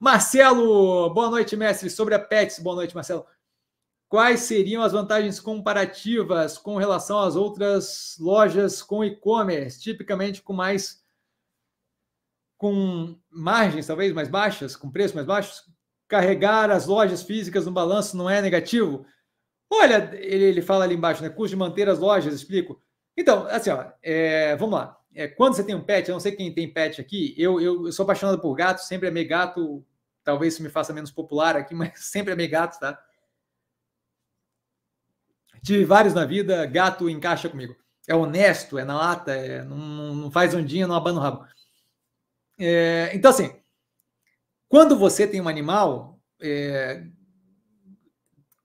Marcelo, boa noite, mestre. Sobre a Pets, boa noite, Marcelo. Quais seriam as vantagens comparativas com relação às outras lojas com e-commerce, tipicamente com mais com margens talvez mais baixas, com preços mais baixos? Carregar as lojas físicas no balanço não é negativo? Olha, ele, ele fala ali embaixo, né? Custo de manter as lojas, explico. Então, assim, ó, é, vamos lá é, quando você tem um pet, eu não sei quem tem pet aqui, eu, eu, eu sou apaixonado por gato, sempre amei gato, talvez isso me faça menos popular aqui, mas sempre amei gato, tá? Tive vários na vida, gato encaixa comigo. É honesto, é na lata, é, não, não, faz ondinha, não abana o rabo. É, então, assim, quando você tem um animal, é,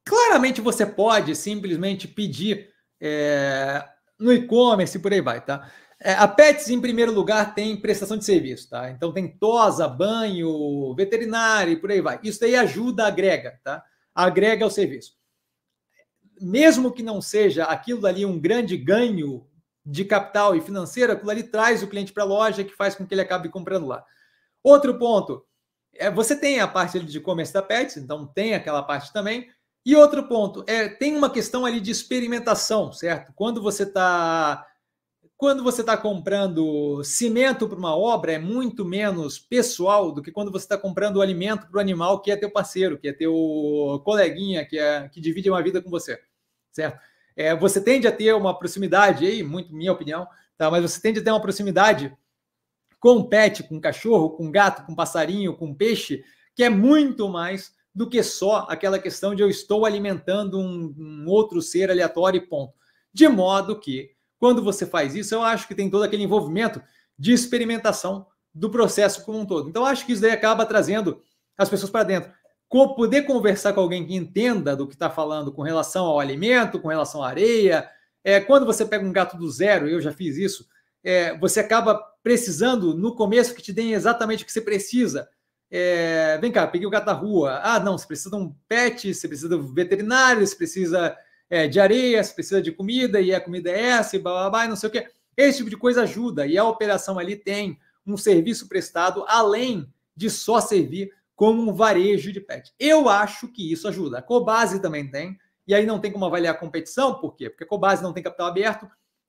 claramente você pode simplesmente pedir é, no e-commerce e por aí vai, tá? É, a PETS, em primeiro lugar, tem prestação de serviço, tá? Então tem tosa, banho, veterinário e por aí vai. Isso daí ajuda, agrega, tá? Agrega ao é serviço. Mesmo que não seja aquilo ali um grande ganho de capital e financeiro, aquilo ali traz o cliente para a loja que faz com que ele acabe comprando lá. Outro ponto, é, você tem a parte de comércio da Pets, então tem aquela parte também. E outro ponto, é, tem uma questão ali de experimentação, certo? Quando você está quando você está comprando cimento para uma obra, é muito menos pessoal do que quando você está comprando alimento para o animal que é teu parceiro, que é teu coleguinha, que, é, que divide uma vida com você, certo? É, você tende a ter uma proximidade, aí, muito minha opinião, tá? mas você tende a ter uma proximidade com um pet, com um cachorro, com um gato, com um passarinho, com um peixe, que é muito mais do que só aquela questão de eu estou alimentando um, um outro ser aleatório e ponto. De modo que quando você faz isso, eu acho que tem todo aquele envolvimento de experimentação do processo como um todo. Então, acho que isso daí acaba trazendo as pessoas para dentro. Com, poder conversar com alguém que entenda do que está falando com relação ao alimento, com relação à areia. É, quando você pega um gato do zero, eu já fiz isso, é, você acaba precisando, no começo, que te deem exatamente o que você precisa. É, vem cá, peguei o gato da rua. Ah, não, você precisa de um pet, você precisa de um veterinário, você precisa é, de areia, se precisa de comida, e a comida é essa, e blá, blá, blá, não sei o quê. Esse tipo de coisa ajuda, e a operação ali tem um serviço prestado além de só servir como um varejo de pet. Eu acho que isso ajuda. A Cobase também tem, e aí não tem como avaliar a competição, por quê? Porque a Cobase não tem capital aberto,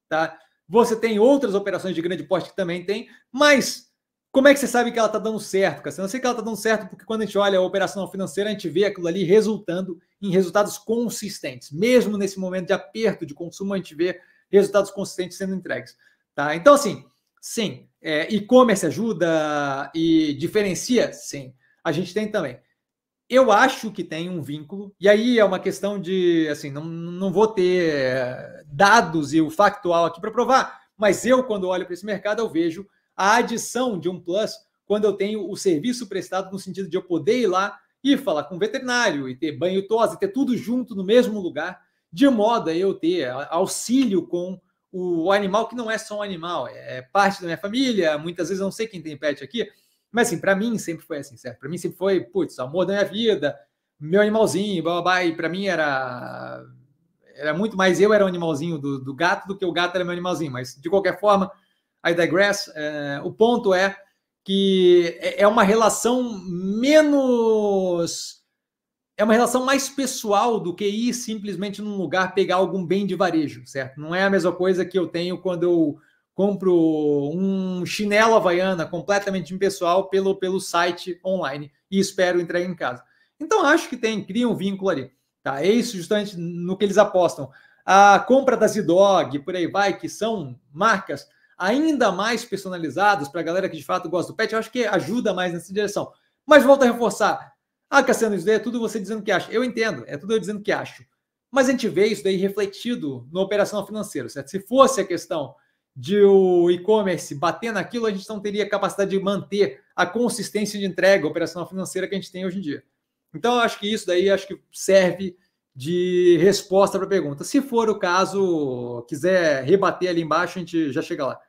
tá? Você tem outras operações de grande porte que também tem, mas como é que você sabe que ela está dando certo, Cassiano? Eu sei que ela está dando certo porque quando a gente olha a operação financeira, a gente vê aquilo ali resultando em resultados consistentes. Mesmo nesse momento de aperto de consumo, a gente vê resultados consistentes sendo entregues. Tá? Então, assim, sim. É, e-commerce ajuda e diferencia? Sim. A gente tem também. Eu acho que tem um vínculo, e aí é uma questão de, assim, não, não vou ter é, dados e o factual aqui para provar, mas eu, quando olho para esse mercado, eu vejo a adição de um plus quando eu tenho o serviço prestado no sentido de eu poder ir lá e falar com o veterinário e ter banho e tosa, ter tudo junto no mesmo lugar, de modo a eu ter auxílio com o animal que não é só um animal, é, é parte da minha família. Muitas vezes eu não sei quem tem pet aqui, mas assim, para mim sempre foi assim, certo? Para mim sempre foi, putz, amor da minha vida, meu animalzinho, blá, blá, blá. e para mim era era muito mais eu era o um animalzinho do, do gato do que o gato era meu animalzinho, mas de qualquer forma, I digress. É, o ponto é que é, é uma relação menos. É uma relação mais pessoal do que ir simplesmente num lugar pegar algum bem de varejo, certo? Não é a mesma coisa que eu tenho quando eu compro um chinelo havaiana completamente impessoal pelo, pelo site online e espero entregar em casa. Então acho que tem, cria um vínculo ali. Tá? É isso justamente no que eles apostam. A compra da Zidog, por aí vai, que são marcas ainda mais personalizados para a galera que de fato gosta do pet, eu acho que ajuda mais nessa direção. Mas volta a reforçar. Ah, Cassiano, isso daí é tudo você dizendo que acha. Eu entendo, é tudo eu dizendo que acho. Mas a gente vê isso daí refletido no operacional financeiro, certo? Se fosse a questão de o e-commerce bater naquilo, a gente não teria capacidade de manter a consistência de entrega operacional financeira que a gente tem hoje em dia. Então, eu acho que isso daí acho que serve de resposta para a pergunta. Se for o caso, quiser rebater ali embaixo, a gente já chega lá.